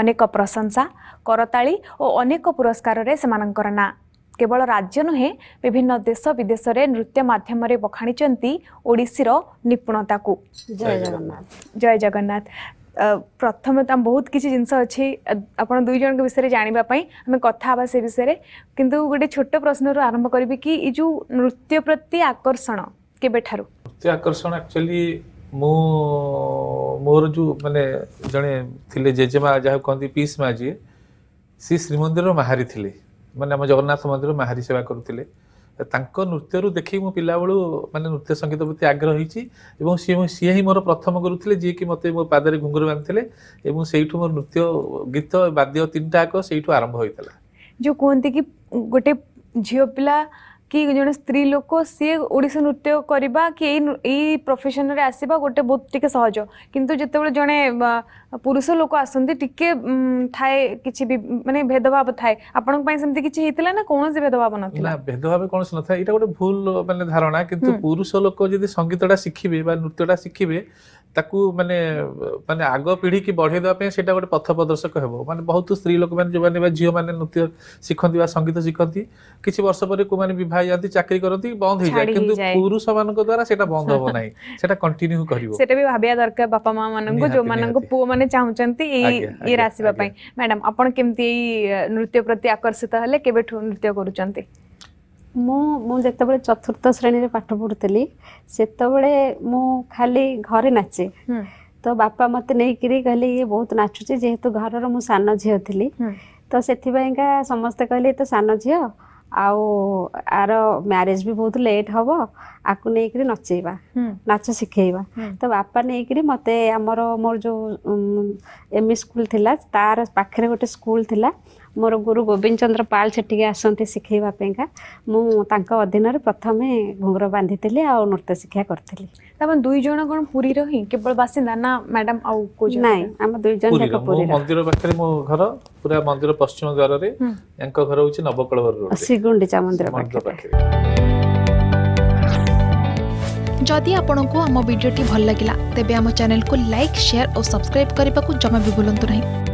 ଅନେକ ପ୍ରଶଂସା କରତାଳି ଓ ଅନେକ ପୁରସ୍କାରରେ ସେମାନଙ୍କର ନାଁ କେବଳ ରାଜ୍ୟ ନୁହେଁ ବିଭିନ୍ନ ଦେଶ ବିଦେଶରେ ନୃତ୍ୟ ମାଧ୍ୟମରେ ବଖାଣିଛନ୍ତି ଓଡ଼ିଶୀର ନିପୁଣତାକୁ ଜୟ ଜଗନ୍ନାଥ ଜୟ ଜଗନ୍ନାଥ ପ୍ରଥମେ ତ ବହୁତ କିଛି ଜିନିଷ ଅଛି ଆପଣ ଦୁଇ ଜଣଙ୍କ ବିଷୟରେ ଜାଣିବା ପାଇଁ ଆମେ କଥା ହେବା ସେ ବିଷୟରେ କିନ୍ତୁ ଗୋଟେ ଛୋଟ ପ୍ରଶ୍ନରୁ ଆରମ୍ଭ କରିବି କି ଏଇ ଯେଉଁ ନୃତ୍ୟ ପ୍ରତି ଆକର୍ଷଣ କେବେଠାରୁ ନୃତ୍ୟ ଆକର୍ଷଣ ଆକ୍ଚୁଆଲି ମୁଁ ମୋର ଯେଉଁ ମାନେ ଜଣେ ଥିଲେ ଜେଜେମା ଯାହାକୁ କହନ୍ତି ପିସ୍ ମା ଯିଏ ସେ ଶ୍ରୀମନ୍ଦିରର ମାହାରି ଥିଲେ ମାନେ ଆମ ଜଗନ୍ନାଥ ମନ୍ଦିର ମାହାରି ସେବା କରୁଥିଲେ ତାଙ୍କ ନୃତ୍ୟରୁ ଦେଖି ମୁଁ ପିଲାବେଳୁ ମାନେ ନୃତ୍ୟ ସଙ୍ଗୀତ ପ୍ରତି ଆଗ୍ରହ ହେଇଛି ଏବଂ ସିଏ ସିଏ ହିଁ ମୋର ପ୍ରଥମ ଗୁରୁ ଥିଲେ ଯିଏକି ମୋତେ ମୋ ପାଦରେ ଘୁଙ୍ଗୁର ବାନ୍ଧିଥିଲେ ଏବଂ ସେଇଠୁ ମୋର ନୃତ୍ୟ ଗୀତ ବାଦ୍ୟ ତିନିଟାକ ସେଇଠୁ ଆରମ୍ଭ ହୋଇଥିଲା ଯେଉଁ କୁହନ୍ତି କି ଗୋଟେ ଝିଅ ପିଲା କି ଜଣେ ସ୍ତ୍ରୀ ଲୋକ ସିଏ ଓଡ଼ିଶୀ ନୃତ୍ୟ କରିବା କି ଏଇ ଏଇ ପ୍ରଫେସନ୍ରେ ଆସିବା ଗୋଟେ ବହୁତ ଟିକେ ସହଜ କିନ୍ତୁ ଯେତେବେଳେ ଜଣେ ପୁରୁଷ ଲୋକ ଆସନ୍ତି ଟିକେ ଥାଏ କିଛି ମାନେ ଭେଦଭାବ ଥାଏ ଆପଣଙ୍କ ପାଇଁ ସେମିତି କିଛି ହେଇଥିଲା ନା କୌଣସି ଭେଦଭାବ ନଥିଲା ଭେଦଭାବ କୌଣସି ନଥାଏ ଏଇଟା ଗୋଟେ ଭୁଲ ମାନେ ଧାରଣା କିନ୍ତୁ ପୁରୁଷ ଲୋକ ଯଦି ସଙ୍ଗୀତଟା ଶିଖିବେ ବା ନୃତ୍ୟଟା ଶିଖିବେ ତାକୁ ମାନେ ମାନେ ଆଗ ପିଢ଼ିକି ବଢ଼େଇ ଦେବା ପାଇଁ ସେଇଟା ଗୋଟେ ପଥ ପ୍ରଦର୍ଶକ ହେବ ମାନେ ବହୁତ ସ୍ତ୍ରୀ ଲୋକମାନେ ଯେଉଁମାନେ ବା ଝିଅମାନେ ନୃତ୍ୟ ଶିଖନ୍ତି ବା ସଙ୍ଗୀତ ଶିଖନ୍ତି କିଛି ବର୍ଷ ପରେ କେଉଁମାନେ ବିବାହ भाई जदि चाकरी करती बंद हो जाए कि पुरुष मान द्वारा बंद हम ना कंटिन्यू कर भाया दरकार बापा माँ मान जो मान पुओ मैंने चाहते मैडम आपकी नृत्य प्रति आकर्षित हेल्ले के नृत्य कर मुझे बड़े चतुर्थ श्रेणी में पाठ पढ़ुली से खाली घरे नाचे तो बापा मत नहीं कहे ये बहुत नाचुचे जेहेतु घर रान झील तो से समस्ते कहले तो सान झील ଆଉ ଆର ମ୍ୟାରେଜ ବି ବହୁତ ଲେଟ୍ ହବ ଆକୁ ନେଇକିରି ନଚେଇବା ନାଚ ଶିଖେଇବା ତ ବାପା ନେଇକିରି ମୋତେ ଆମର ମୋର ଯେଉଁ ଏମ୍ ଇ ସ୍କୁଲ ଥିଲା ତାର ପାଖରେ ଗୋଟେ ସ୍କୁଲ ଥିଲା मोर गुरु गोविंद चंद्र पाल सेठी आसते शिखेवाप अधीन प्रथम घुंगर बांधि आउ नृत्य शिक्षा करी दुईज कौन पूरी रही केवल बासीदा ना मैडम मंदिर पश्चिम जदि आपण आम भिडी भल लगा तेब चेल को लाइक सेयार और सब्सक्राइब करने को जमा भी भूलु